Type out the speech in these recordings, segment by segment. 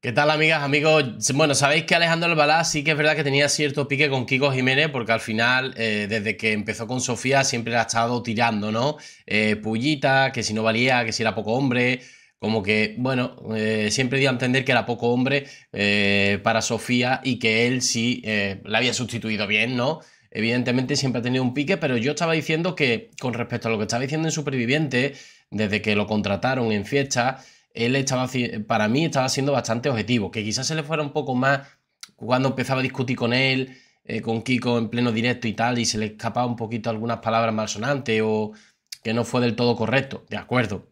¿Qué tal, amigas, amigos? Bueno, sabéis que Alejandro Albalá sí que es verdad que tenía cierto pique con Kiko Jiménez, porque al final, eh, desde que empezó con Sofía, siempre ha estado tirando, ¿no? Eh, pullita, que si no valía, que si era poco hombre. Como que, bueno, eh, siempre dio a entender que era poco hombre para Sofía y que él sí la había sustituido bien, ¿no? Evidentemente siempre ha tenido un pique, pero yo estaba diciendo que, con respecto a lo que estaba diciendo en Superviviente, desde que lo contrataron en fiesta, él estaba, para mí estaba siendo bastante objetivo, que quizás se le fuera un poco más cuando empezaba a discutir con él, eh, con Kiko en pleno directo y tal, y se le escapaba un poquito algunas palabras malsonantes o que no fue del todo correcto, de acuerdo.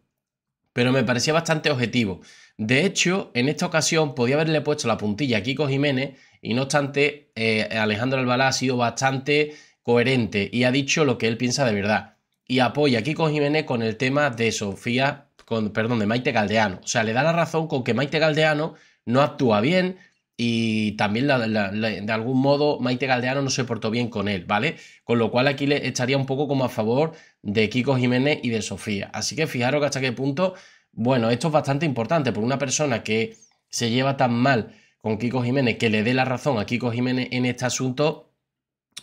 Pero me parecía bastante objetivo. De hecho, en esta ocasión podía haberle puesto la puntilla a Kiko Jiménez y no obstante, eh, Alejandro Albalá ha sido bastante coherente y ha dicho lo que él piensa de verdad. Y apoya a Kiko Jiménez con el tema de Sofía perdón, de Maite Galdeano. O sea, le da la razón con que Maite Galdeano no actúa bien y también de algún modo Maite Galdeano no se portó bien con él, ¿vale? Con lo cual aquí le echaría un poco como a favor de Kiko Jiménez y de Sofía. Así que fijaros que hasta qué punto, bueno, esto es bastante importante, Por una persona que se lleva tan mal con Kiko Jiménez, que le dé la razón a Kiko Jiménez en este asunto,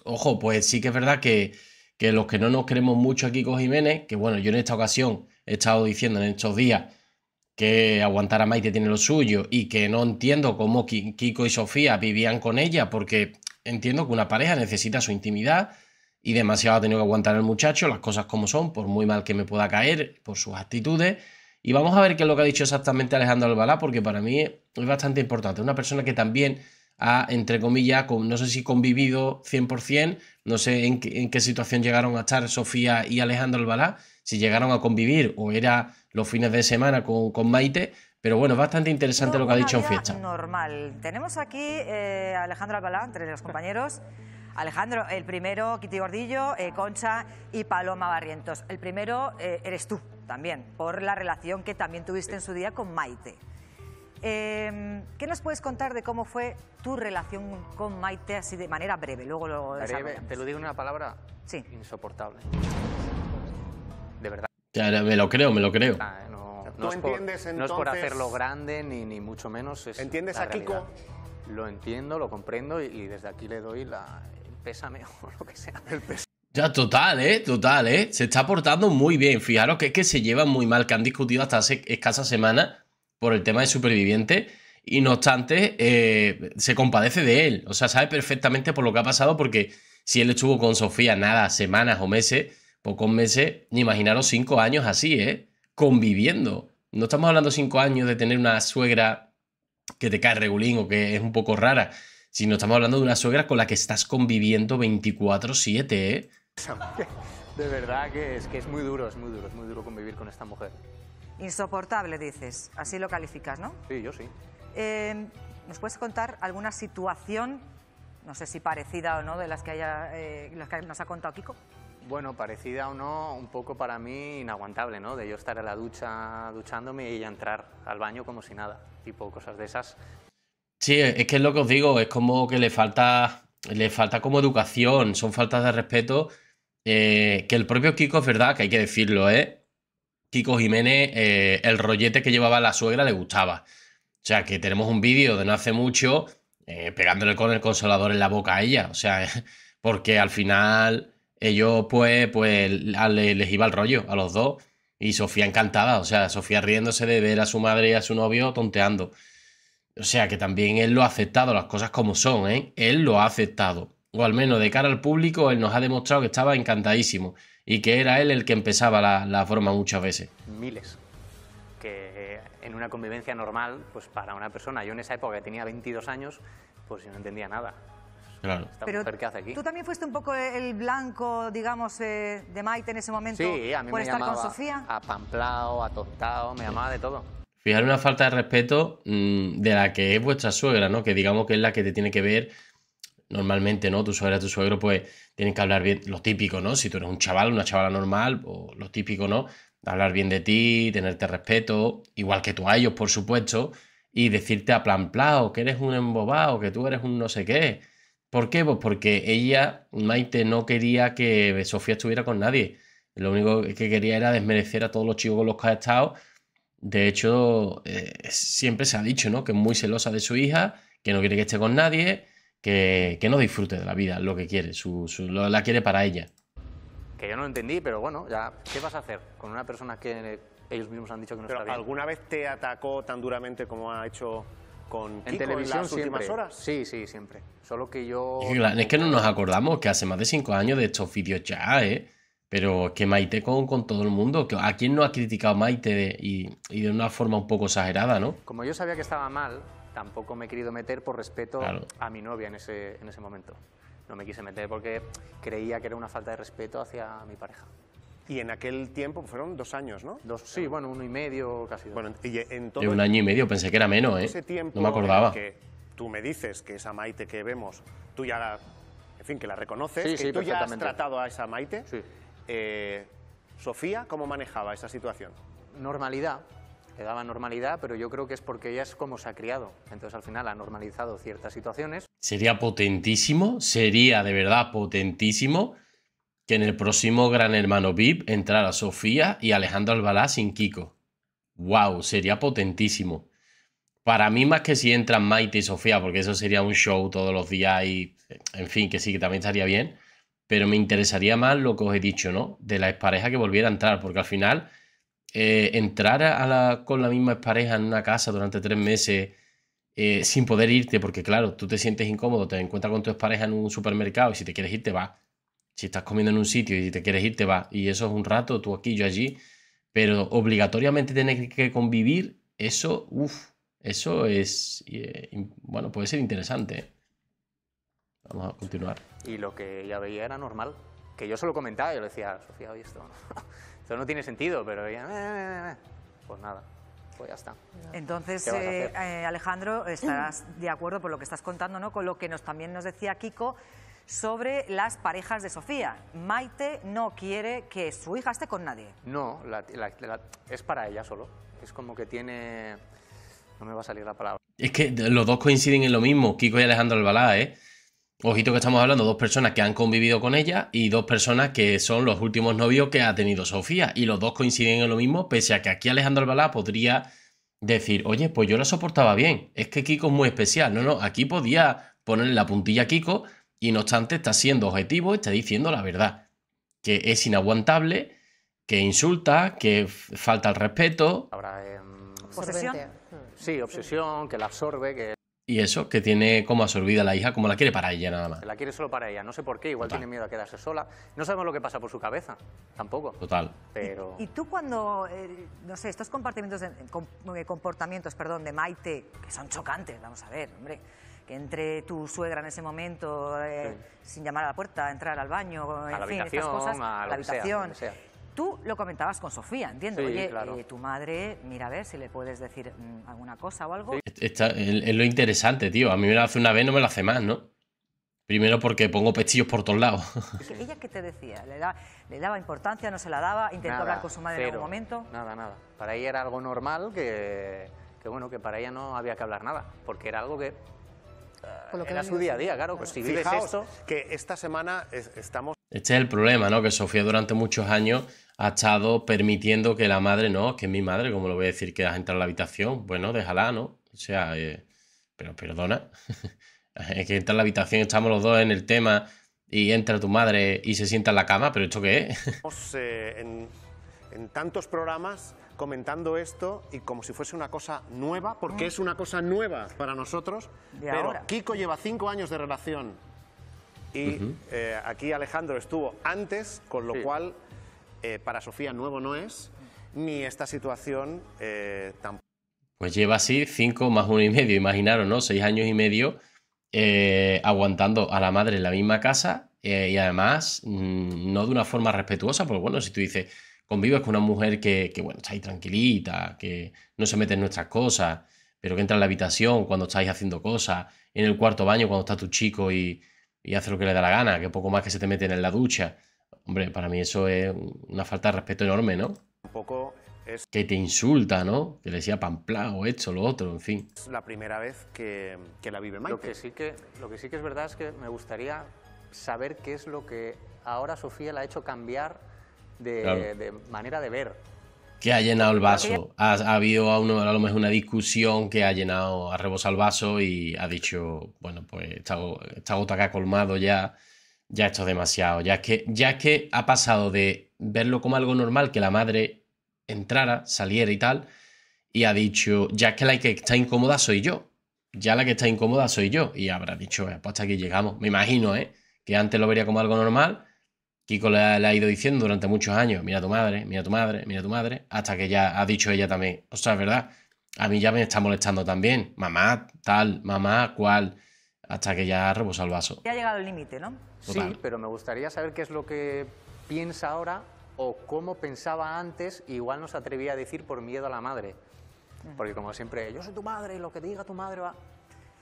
ojo, pues sí que es verdad que, que los que no nos creemos mucho a Kiko Jiménez, que bueno, yo en esta ocasión he estado diciendo en estos días que aguantar a Maite tiene lo suyo y que no entiendo cómo Kiko y Sofía vivían con ella, porque entiendo que una pareja necesita su intimidad y demasiado ha tenido que aguantar el muchacho, las cosas como son, por muy mal que me pueda caer, por sus actitudes. Y vamos a ver qué es lo que ha dicho exactamente Alejandro Albalá, porque para mí es bastante importante. Una persona que también ha, entre comillas, con, no sé si convivido 100%, no sé en qué situación llegaron a estar Sofía y Alejandro Albalá, si llegaron a convivir o era los fines de semana con, Maite, pero bueno, bastante interesante lo que ha dicho en fiesta. Normal. Tenemos aquí a eh, Alejandro Albalá, entre los compañeros. Alejandro, el primero, Kitty Gordillo, eh, Concha y Paloma Barrientos. El primero eh, eres tú también, por la relación que también tuviste en su día con Maite. Em, ¿Qué nos puedes contar de cómo fue tu relación con Maite así de manera breve? Luego Te lo digo en una palabra, sí. insoportable de verdad. Ya, me lo creo, me lo creo. Ah, no, es por, hacerlo grande ni, ni mucho menos. ¿Entiendes a Kiko? Lo entiendo, lo comprendo y, desde aquí le doy la, el pésame o lo que sea. Ya, total, ¿eh? Total, ¿eh? Se está portando muy bien. Fijaros que que se llevan muy mal, que han discutido hasta hace escasa semana por el tema de superviviente y no obstante, eh, se compadece de él. O sea, sabe perfectamente por lo que ha pasado porque si él estuvo con Sofía nada, semanas o meses, Pocos meses, ni imaginaros cinco años así, ¿eh? Conviviendo. No estamos hablando cinco años de tener una suegra que te cae regulín o que es un poco rara, sino estamos hablando de una suegra con la que estás conviviendo 24-7, ¿eh? De verdad que es, muy duro, es muy duro, es muy duro convivir con esta mujer. Insoportable, dices. Así lo calificas, ¿no? Sí, yo sí. Em, ¿Nos puedes contar alguna situación, no sé si parecida o no, de las que, haya, eh, las que nos ha contado Kiko? Bueno, parecida o no, un poco para mí inaguantable, ¿no? De yo estar en la ducha duchándome y ella entrar al baño como si nada, tipo cosas de esas. Sí, es que es lo que os digo, es como que le falta, le falta como educación, son faltas de respeto. Eh, que el propio Kiko es verdad, que hay que decirlo, ¿eh? Kiko Jiménez, eh, el rollete que llevaba la suegra le gustaba. O sea, que tenemos un vídeo de no hace mucho eh, pegándole con el consolador en la boca a ella. O sea, porque al final ellos pues, pues les iba el rollo a los dos. Y Sofía encantada, o sea, Sofía riéndose de ver a su madre y a su novio tonteando. O sea, que también él lo ha aceptado, las cosas como son, ¿eh? Él lo ha aceptado. O al menos de cara al público, él nos ha demostrado que estaba encantadísimo y que era él el que empezaba la, la forma muchas veces. Miles. Que en una convivencia normal, pues para una persona, yo en esa época que tenía 22 años, pues yo no entendía nada. Pero Tú también fuiste un poco el blanco, digamos, eh, de Maite en ese momento. Sí, a mí me estar llamaba con Sofía. A a tostado, me llamaba de todo. fijar una falta de respeto mm, de la que es vuestra suegra, ¿no? Que digamos que es la que te tiene que ver normalmente, ¿no? Tu suegra, tu suegro, pues tienen que hablar bien, lo típico, ¿no? Si tú eres un chaval, una chavala normal, o lo típico, ¿no? Hablar bien de ti, tenerte respeto, igual que tú a ellos, por supuesto, y decirte a que eres un embobado, que tú eres un no sé qué. ¿Por qué? Pues porque ella, Maite, no quería que Sofía estuviera con nadie. Lo único que quería era desmerecer a todos los chicos con los que ha estado. De hecho, eh, siempre se ha dicho, ¿no? Que es muy celosa de su hija, que no quiere que esté con nadie, que, no disfrute de la vida, lo que quiere, su, la quiere para ella. Que yo no entendí, pero bueno, ya, ¿qué vas a hacer con una persona que ellos mismos han dicho que no está bien? ¿Alguna vez te atacó tan duramente como ha hecho en televisión en las siempre. Horas. Sí, sí, siempre. Solo que yo. Es que no nos acordamos que hace más de cinco años de estos vídeos ya, ¿eh? Pero que Maite con, con todo el mundo. ¿A quién no ha criticado Maite y, de una forma un poco exagerada, no? Como yo sabía que estaba mal, tampoco me he querido meter por respeto a mi novia en ese, en ese momento. No me quise meter porque creía que era una falta de respeto hacia mi pareja. Y en aquel tiempo pues, fueron dos años, ¿no? Dos, sí, bueno, uno y medio, casi Bueno, De un año y medio, pensé que era menos, ¿eh? tiempo no me acordaba. que tú me dices que esa Maite que vemos, tú ya la, en fin, que la reconoces, que tú ya has tratado a esa Maite. Eh, Sofía, ¿cómo manejaba esa situación? Normalidad, le daba normalidad, pero yo creo que es porque ella es como se ha criado. Entonces al final ha normalizado ciertas situaciones. Sería potentísimo, sería de verdad potentísimo que en el próximo Gran Hermano VIP entrara Sofía y Alejandro Albalá sin Kiko. ¡Wow! Sería potentísimo. Para mí, más que si entran Maite y Sofía, porque eso sería un show todos los días y, en fin, que sí, que también estaría bien. Pero me interesaría más lo que os he dicho, ¿no? De la expareja que volviera a entrar, porque al final, eh, entrar a la, con la misma pareja en una casa durante tres meses eh, sin poder irte, porque claro, tú te sientes incómodo, te encuentras con tu expareja en un supermercado y si te quieres ir, te vas si estás comiendo en un sitio y te quieres ir, te vas. Y eso es un rato, tú aquí, yo allí. Pero obligatoriamente tener que convivir, eso, uff, eso es, eh, bueno, puede ser interesante. Vamos a continuar. Y lo que ya veía era normal. Que yo solo comentaba, yo le decía, Sofía, oye, esto, esto no tiene sentido, pero ella, eh, eh, pues nada pues ya está. Entonces, Alejandro, estarás de acuerdo por lo que estás contando, ¿no? Con lo que nos, también nos decía Kiko, sobre las parejas de Sofía. Maite no quiere que su hija esté con nadie. No, es para ella solo. Es como que tiene... No me va a salir la palabra. Es que los dos coinciden en lo mismo, Kiko y Alejandro Albalá, ¿eh? Ojito que estamos hablando de dos personas que han convivido con ella y dos personas que son los últimos novios que ha tenido Sofía. Y los dos coinciden en lo mismo, pese a que aquí Alejandro Albalá podría decir, oye, pues yo la soportaba bien. Es que Kiko es muy especial. No, no, aquí podía ponerle la puntilla a Kiko, y no obstante está siendo objetivo, está diciendo la verdad, que es inaguantable, que insulta, que falta el respeto. Habrá em, obsesión. Sí, obsesión, que la absorbe, Y eso, que tiene como absorbida la hija, como la quiere para ella nada más. La quiere solo para ella, no sé por qué, igual tiene miedo a quedarse sola. No sabemos lo que pasa por su cabeza, tampoco. Total. Pero... ¿Y, tú cuando, eh, no sé, estos comportamientos, eh, comportamientos perdón, de Maite, que son chocantes, vamos a ver, hombre, que entre tu suegra en ese momento eh, sin llamar a la puerta, entrar al baño, en la fin, estas cosas, la habitación. Tú lo comentabas con Sofía, entiendo. Oye, eh, tu madre, mira a ver si le puedes decir mm, alguna cosa o algo. es, lo interesante, tío. A mí me lo hace una vez, no me lo hace más, ¿no? Primero porque pongo pestillos por todos lados. ¿Ella qué te decía? ¿Le, daba importancia? ¿No se la daba? ¿Intentó hablar con su madre en algún momento? Nada, nada. Para ella era algo normal que, que, bueno, que para ella no había que hablar nada, porque era algo que lo que era su día a día, claro, pues si Fijaos que esta semana estamos... Este es el problema, ¿no? Que Sofía durante muchos años ha estado permitiendo que la madre, no, que mi madre, como lo voy a decir que has entrado a la habitación? Bueno, déjala, ¿no? O sea, eh, pero perdona, es que entra en la habitación, estamos los dos en el tema y entra tu madre y se sienta en la cama, pero ¿esto qué es? Eh, en, en tantos programas comentando esto y como si fuese una cosa nueva, porque mm. es una cosa nueva para nosotros. pero Kiko lleva cinco años de relación y eh, aquí Alejandro estuvo antes, con lo cual eh, para Sofía nuevo no es, ni esta situación eh, tampoco. Pues lleva así cinco más uno y medio, imaginaros, ¿no? Seis años y medio aguantando a la madre en la misma casa y además mm, no de una forma respetuosa, porque bueno, si tú dices convives con una mujer que, bueno, está ahí tranquilita, que no se mete en nuestras cosas, pero que entra en la habitación cuando estáis haciendo cosas, en el cuarto baño cuando está tu chico y, hace lo que le da la gana, que poco más que se te meten en la ducha. Hombre, para mí eso es una falta de respeto enorme, ¿no? Que te insulta, ¿no? Que le decía pamplado, esto, lo otro, en fin. Es la primera vez que, la vive Maite. Lo que, sí que, lo que sí que es verdad es que me gustaría saber qué es lo que ahora Sofía la ha hecho cambiar de, manera de ver. Que ha llenado el vaso. Ha, habido a, uno, lo mejor una discusión que ha llenado, ha rebosado el vaso y ha dicho, bueno, pues esta, gota que ha colmado ya, ya esto es demasiado. Ya es, que, ya que ha pasado de verlo como algo normal, que la madre entrara, saliera y tal, y ha dicho, ya es que la que está incómoda soy yo. Ya la que está incómoda soy yo. Y habrá dicho, pues hasta aquí llegamos. Me imagino, ¿eh? Que antes lo vería como algo normal Kiko le ha, ido diciendo durante muchos años, mira a tu madre, mira a tu madre, mira a tu madre, hasta que ya ha dicho ella también, o sea, es verdad, a mí ya me está molestando también, mamá, tal, mamá, cual, hasta que ya ha rebosado el vaso. Ya ha llegado el límite, ¿no? Sí, pero me gustaría saber qué es lo que piensa ahora o cómo pensaba antes, igual no se atrevía a decir por miedo a la madre. Mm. Porque como siempre, yo soy tu madre y lo que diga tu madre va...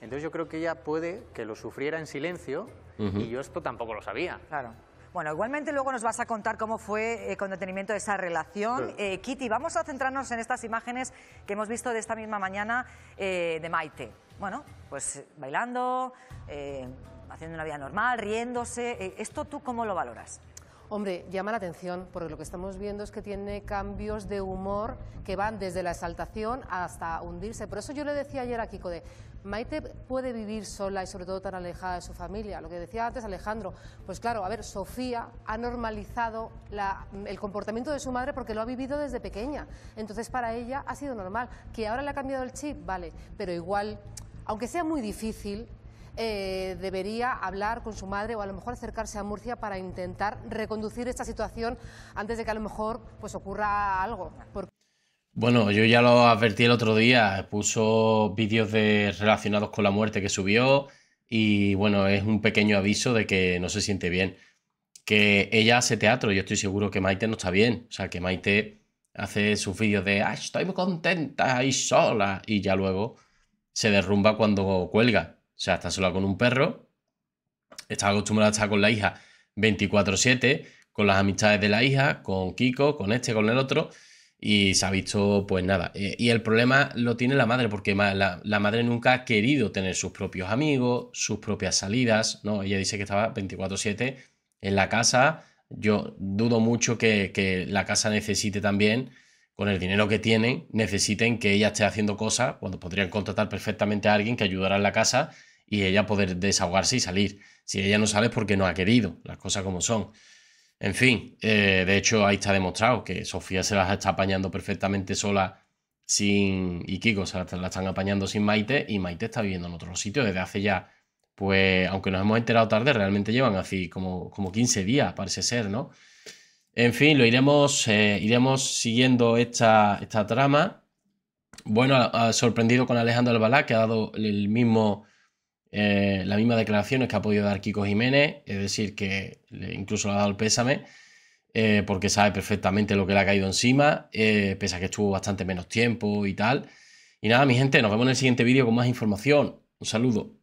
Entonces yo creo que ella puede que lo sufriera en silencio y yo esto tampoco lo sabía. Claro. Bueno, igualmente luego nos vas a contar cómo fue eh, con detenimiento de esa relación. Eh, Kitty, vamos a centrarnos en estas imágenes que hemos visto de esta misma mañana eh, de Maite. Bueno, pues bailando, haciendo una vida normal, riéndose. ¿Esto tú cómo lo valoras? Hombre, llama la atención porque lo que estamos viendo es que tiene cambios de humor que van desde la exaltación hasta hundirse. Por eso yo le decía ayer a Kiko de Maite puede vivir sola y sobre todo tan alejada de su familia. Lo que decía antes Alejandro, pues claro, a ver, Sofía ha normalizado el comportamiento de su madre porque lo ha vivido desde pequeña. Entonces para ella ha sido normal. Que ahora le ha cambiado el chip, vale, pero igual, aunque sea muy difícil, eh, debería hablar con su madre o a lo mejor acercarse a Murcia para intentar reconducir esta situación antes de que a lo mejor pues, ocurra algo. Bueno, yo ya lo advertí el otro día, puso vídeos relacionados con la muerte que subió y bueno, es un pequeño aviso de que no se siente bien. Que ella hace teatro, yo estoy seguro que Maite no está bien, o sea, que Maite hace sus vídeos de, ah, estoy muy contenta y sola, y ya luego se derrumba cuando cuelga. O sea, está sola con un perro, estaba acostumbrada a estar con la hija 24/7, con las amistades de la hija, con Kiko, con este, con el otro, y se ha visto pues nada. Eh, y el problema lo tiene la madre, porque la, madre nunca ha querido tener sus propios amigos, sus propias salidas, ¿no? Ella dice que estaba 24/7 en la casa. Yo dudo mucho que, que la casa necesite también con el dinero que tienen, necesiten que ella esté haciendo cosas, cuando podrían contratar perfectamente a alguien que ayudara en la casa y ella poder desahogarse y salir. Si ella no sale es porque no ha querido, las cosas como son. En fin, eh, de hecho ahí está demostrado que Sofía se las está apañando perfectamente sola sin y Kiko se las la están apañando sin Maite y Maite está viviendo en otro sitio desde hace ya, pues aunque nos hemos enterado tarde, realmente llevan así como, como 15 días, parece ser, ¿no? En fin, lo iremos, eh, iremos siguiendo esta, esta trama. Bueno, ha sorprendido con Alejandro Albalá, que ha dado el mismo eh, la misma declaración es que ha podido dar Kiko Jiménez, es decir, que incluso le ha dado el pésame, eh, porque sabe perfectamente lo que le ha caído encima, eh, pese a que estuvo bastante menos tiempo y tal. Y nada, mi gente, nos vemos en el siguiente vídeo con más información. Un saludo.